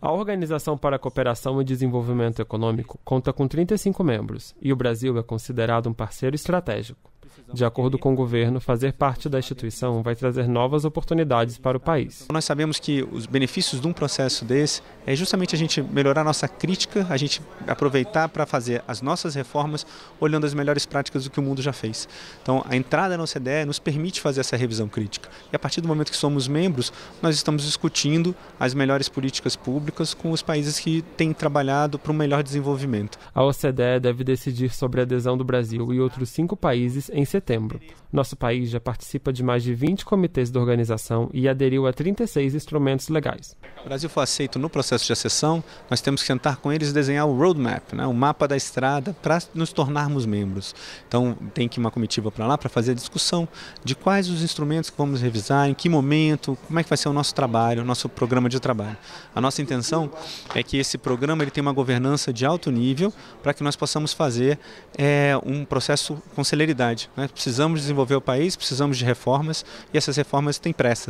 A Organização para a Cooperação e Desenvolvimento Econômico conta com 35 membros e o Brasil é considerado um parceiro estratégico. De acordo com o governo, fazer parte da instituição vai trazer novas oportunidades para o país. Nós sabemos que os benefícios de um processo desse é justamente a gente melhorar a nossa crítica, a gente aproveitar para fazer as nossas reformas olhando as melhores práticas do que o mundo já fez. Então, a entrada na OCDE nos permite fazer essa revisão crítica. E a partir do momento que somos membros, nós estamos discutindo as melhores políticas públicas com os países que têm trabalhado para um melhor desenvolvimento. A OCDE deve decidir sobre a adesão do Brasil e outros cinco países em setembro. Nosso país já participa de mais de 20 comitês da organização e aderiu a 36 instrumentos legais. O Brasil foi aceito no processo de acessão, nós temos que sentar com eles e desenhar o roadmap, né, o mapa da estrada, para nos tornarmos membros. Então, tem que ir uma comitiva para lá para fazer a discussão de quais os instrumentos que vamos revisar, em que momento, como é que vai ser o nosso trabalho, o nosso programa de trabalho. A nossa intenção é que esse programa ele tenha uma governança de alto nível para que nós possamos fazer é, um processo com celeridade. Né? Precisamos desenvolver o país, precisamos de reformas e essas reformas têm pressa.